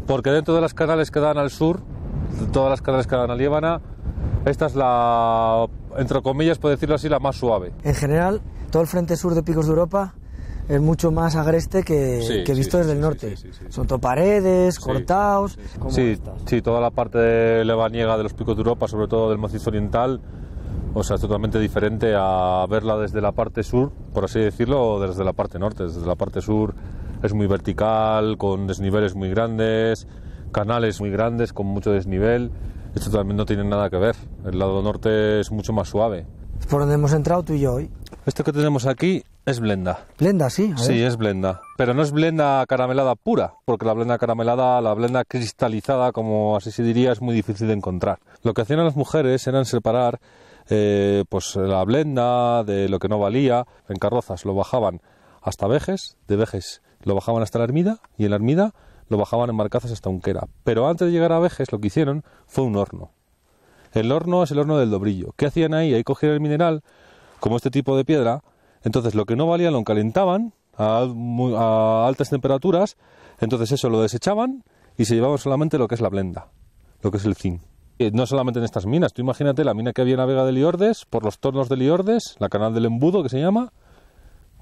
Porque dentro de las canales que dan al sur, todas las canales que dan a Líbana, esta es la, entre comillas, puedo decirlo así, la más suave. En general, todo el frente sur de Picos de Europa es mucho más agreste que, visto desde el norte. Son toparedes, cortados. Sí, sí, toda la parte de de los picos de Europa, sobre todo del macizo oriental, o sea, es totalmente diferente a verla desde la parte sur, por así decirlo, o desde la parte norte. Desde la parte sur es muy vertical, con desniveles muy grandes, canales muy grandes, con mucho desnivel. Esto también no tiene nada que ver. El lado norte es mucho más suave. Es por donde hemos entrado tú y yo hoy. Esto que tenemos aquí es blenda. Blenda, sí. sí, es blenda. Pero no es blenda caramelada pura, porque la blenda caramelada, la blenda cristalizada, como así se diría, es muy difícil de encontrar. Lo que hacían las mujeres era separar eh, pues la blenda de lo que no valía. En carrozas lo bajaban hasta Vejes, de Vejes lo bajaban hasta la Ermida y en la Ermida lo bajaban en barcazas hasta Unquera. Pero antes de llegar a Vejes lo que hicieron fue un horno. El horno es el horno del dobrillo. ¿Qué hacían ahí? Ahí cogían el mineral, como este tipo de piedra, entonces lo que no valía lo calentaban a, altas temperaturas, entonces eso lo desechaban y se llevaban solamente lo que es la blenda, lo que es el zinc. Eh, no solamente en estas minas, tú imagínate la mina que había en Vega de Liordes, por los tornos de Liordes, la canal del embudo que se llama,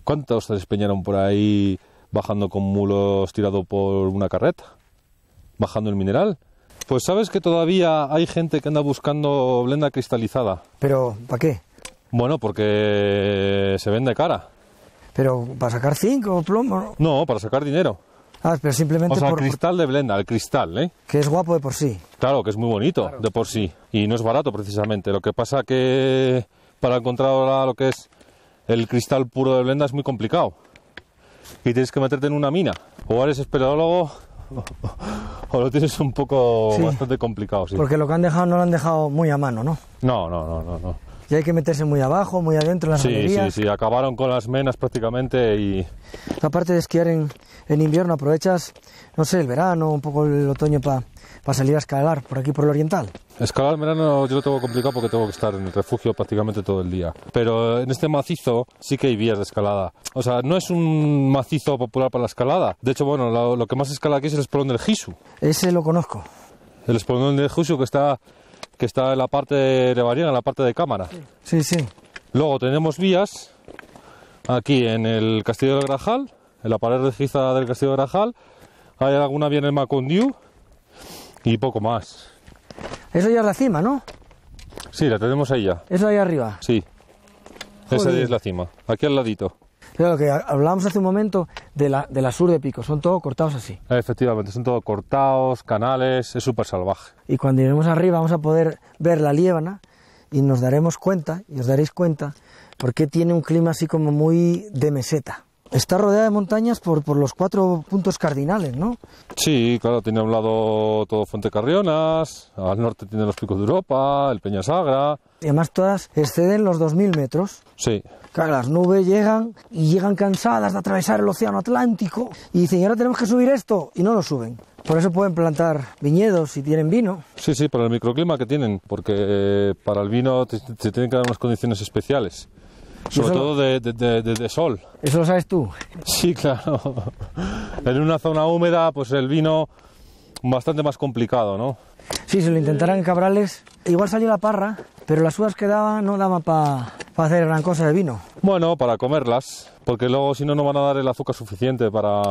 ¿cuántos se despeñaron por ahí bajando con mulos tirado por una carreta? Bajando el mineral. Pues sabes que todavía hay gente que anda buscando blenda cristalizada. ¿Pero para qué? Bueno, porque se vende cara. ¿Pero para sacar zinc o plomo? No, para sacar dinero. Ah, pero simplemente o sea, el cristal de Blenda, el cristal, ¿eh? Que es guapo de por sí. Claro, que es muy bonito de por sí. Y no es barato precisamente. Lo que pasa que para encontrar ahora lo que es el cristal puro de Blenda es muy complicado. Y tienes que meterte en una mina. O eres esperadólogo o lo tienes un poco bastante complicado. Sí. Porque lo que han dejado no lo han dejado muy a mano, ¿no? No, no, no, no. no y hay que meterse muy abajo, muy adentro en las sí, Sí, sí, acabaron con las menas prácticamente y... Aparte de esquiar en, en invierno, aprovechas, no sé, el verano, un poco el otoño para para salir a escalar por aquí por el oriental? Escalar en verano yo lo tengo complicado porque tengo que estar en el refugio prácticamente todo el día. Pero en este macizo sí que hay vías de escalada. O sea, no es un macizo popular para la escalada. De hecho, bueno, lo, que más escala aquí es el espolón del Jisu. Ese lo conozco. El espolón del Jisu que está que está en la parte de en la parte de cámara. Sí, sí. Luego tenemos vías aquí en el Castillo del Grajal, en la pared registrada del Castillo del Grajal. Hay alguna vía en el Macondiu y poco más. Eso ya es la cima, ¿no? Sí, la tenemos ahí ya. Eso ahí arriba. Sí. Esa es la cima, aquí al ladito. Pero lo que hablábamos hace un momento de la, de la sur de pico, son todos cortados así. Efectivamente, son todos cortados, canales, es súper salvaje. Y cuando iremos arriba vamos a poder ver la liébana y nos daremos cuenta, y os daréis cuenta, porque tiene un clima así como muy de meseta está rodeada de montañas por, por, los cuatro puntos cardinales, ¿no? Sí, claro, tiene a un lado todo Fuente Carrionas, al norte tiene los Picos de Europa, el Peña Sagra. Y además todas exceden los 2.000 metros. Sí. Claro, las nubes llegan y llegan cansadas de atravesar el océano Atlántico y dicen, ahora tenemos que subir esto, y no lo suben. Por eso pueden plantar viñedos si tienen vino. Sí, sí, para el microclima que tienen, porque para el vino se tienen que dar unas condiciones especiales. Sobre todo de, sol. ¿Eso lo sabes tú? Sí, claro. En una zona húmeda, pues el vino bastante más complicado, ¿no? Sí, se lo intentaran eh. Cabrales. Igual salió la parra, pero las uvas que daba no daban para hacer gran cosa de vino. Bueno, para comerlas, porque luego si no, no van a dar el azúcar suficiente para,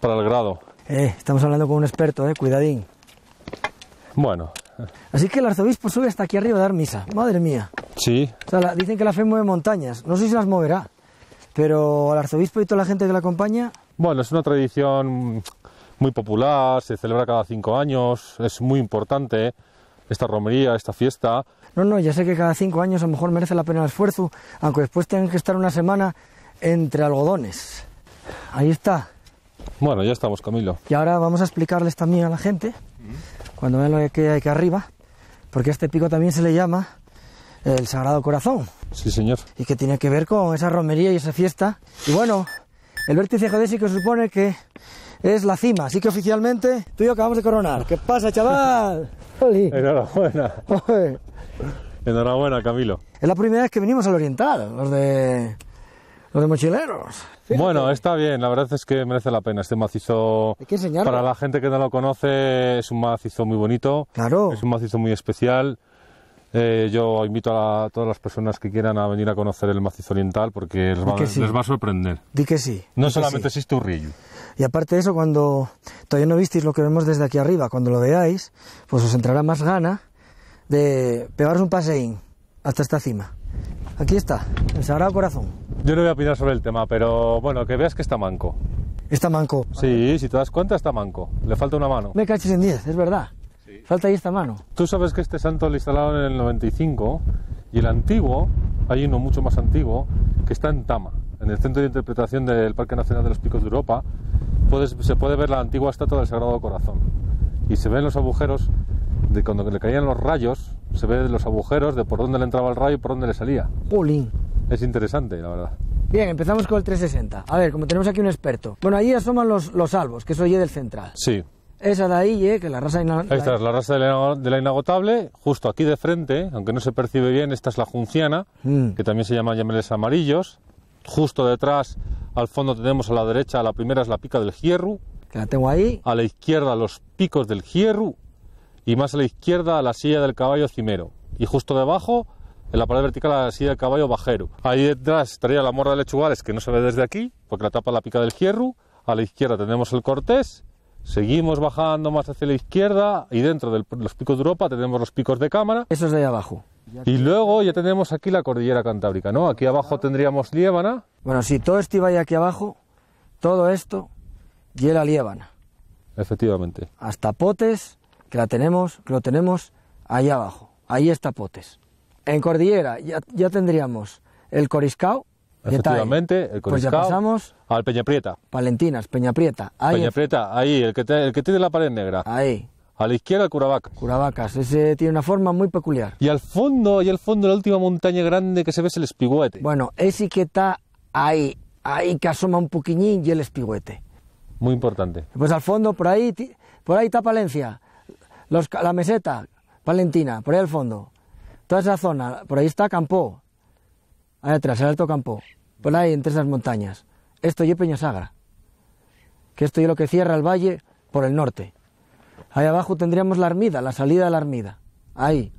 para el grado. Eh, estamos hablando con un experto, eh, cuidadín. Bueno. Así que el arzobispo sube hasta aquí arriba a dar misa. Madre mía. Sí. dicen que la fe mueve montañas. No sé si las moverá, pero al arzobispo y toda la gente que la acompaña. Bueno, es una tradición muy popular, se celebra cada cinco años, es muy importante esta romería, esta fiesta. No, no, ya sé que cada cinco años a lo mejor merece la pena el esfuerzo, aunque después tengan que estar una semana entre algodones. Ahí está. Bueno, ya estamos, Camilo. Y ahora vamos a explicarles también a la gente, cuando vean lo que hay aquí arriba, porque a este pico también se le llama el Sagrado Corazón. Sí, señor. Y que tiene que ver con esa romería y esa fiesta. Y bueno, el vértice geodésico supone que es la cima, así que oficialmente tú y yo acabamos de coronar. ¿Qué pasa, chaval? Enhorabuena. Enhorabuena, Camilo. Es la primera vez que venimos al Oriental, los de los de mochileros. Bueno, está bien, la verdad es que merece la pena este macizo. Para la gente que no lo conoce, es un macizo muy bonito. Claro. Es un macizo muy especial. Eh, yo invito a, todas las personas que quieran a venir a conocer el macizo oriental porque les va, les va a sorprender. Di que sí. No solamente existe un río. Y aparte de eso, cuando todavía no visteis lo que vemos desde aquí arriba, cuando lo veáis, pues os entrará más gana de pegaros un paseín hasta esta cima. Aquí está, el Sagrado Corazón. Yo no voy a opinar sobre el tema, pero bueno, que veas que está manco. Está manco. Sí, si te das cuenta, está manco. Le falta una mano. Me caché en 10, es verdad. Falta ahí esta mano. Tú sabes que este santo lo instalaron en el 95 y el antiguo, hay uno mucho más antiguo, que está en Tama, en el centro de interpretación del Parque Nacional de los Picos de Europa. Puedes, se puede ver la antigua estatua del Sagrado Corazón y se ven los agujeros de cuando le caían los rayos, se ven los agujeros de por dónde le entraba el rayo y por dónde le salía. ¡Jolín! Es interesante, la verdad. Bien, empezamos con el 360. A ver, como tenemos aquí un experto. Bueno, allí asoman los, los albos, que es oye del central. Sí, esa de ahí, eh, que la raza inagotable. Ahí está, la raza de la, inagotable, justo aquí de frente, eh, aunque no se percibe bien, esta es la junciana, mm. que también se llama yameles amarillos. Justo detrás, al fondo tenemos a la derecha, la primera es la pica del hierro. Que la tengo ahí. A la izquierda, los picos del hierro. Y más a la izquierda, la silla del caballo cimero. Y justo debajo, en la pared vertical la silla del caballo bajero. Ahí detrás estaría la morra de lechugales que no se ve desde aquí, porque la tapa la pica del hierro. A la izquierda tenemos el cortés Seguimos bajando más hacia la izquierda y dentro de los picos de Europa tenemos los picos de cámara. Eso es de ahí abajo. Y luego ya tenemos aquí la cordillera cantábrica, ¿no? Aquí abajo tendríamos Liébana. Bueno, si todo esto iba aquí abajo, todo esto y la Liébana. Efectivamente. Hasta Potes, que la tenemos, lo tenemos ahí abajo. Ahí está Potes. En cordillera ya, ya tendríamos el Coriscao, Efectivamente, el Pues ya pasamos. Al Peña Prieta. Valentinas, Peña Ahí Peña ahí, el que, el que tiene la pared negra. Ahí. A la izquierda, el Curavacas. Curavacas, ese tiene una forma muy peculiar. Y al fondo, y al fondo, la última montaña grande que se ve es el Espigüete. Bueno, ese que está ahí, ahí que asoma un poquillín y el Espigüete. Muy importante. Pues al fondo, por ahí, por ahí está Palencia, la meseta, Palentina, por ahí al fondo. Toda esa zona, por ahí está Campó, ahí atrás, el Alto Campo, por ahí entre esas montañas. Esto y Peñasagra, que esto es lo que cierra el valle por el norte. Ahí abajo tendríamos la Armida, la salida de la Armida, ahí.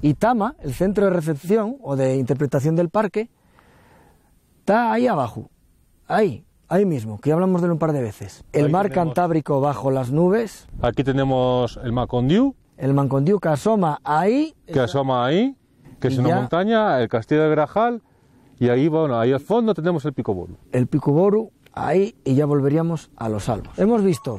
Y Tama, el centro de recepción o de interpretación del parque, está ahí abajo, ahí, ahí mismo, que hablamos de un par de veces. El mar Cantábrico bajo las nubes. Aquí tenemos el Macondiu. El Macondiu que asoma ahí. Que asoma ahí, que es una montaña, el Castillo de Grajal y ahí, bueno, ahí al fondo tenemos el Picoboru. El Picoboru, ahí y ya volveríamos a los albos. Hemos visto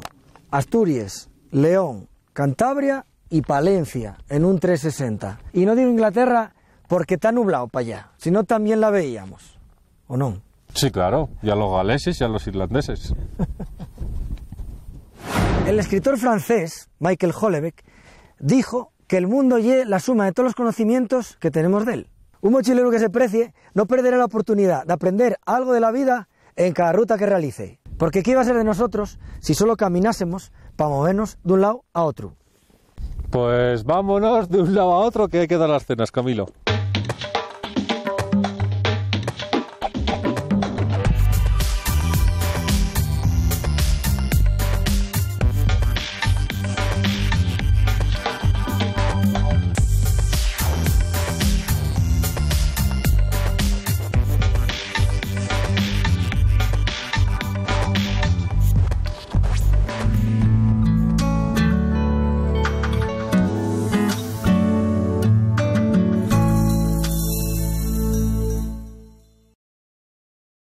Asturias, León, Cantabria y Palencia en un 360. Y no digo Inglaterra porque está nublado para allá, sino también la veíamos, ¿o no? Sí, claro, ya los galeses y a los irlandeses. el escritor francés, Michael Hollebeck, dijo que el mundo es la suma de todos los conocimientos que tenemos de él. Un mochilero que se precie no perderá la oportunidad de aprender algo de la vida en cada ruta que realice. Porque ¿qué iba a ser de nosotros si solo caminásemos para movernos de un lado a otro? Pues vámonos de un lado a otro que hay que dar las cenas, Camilo.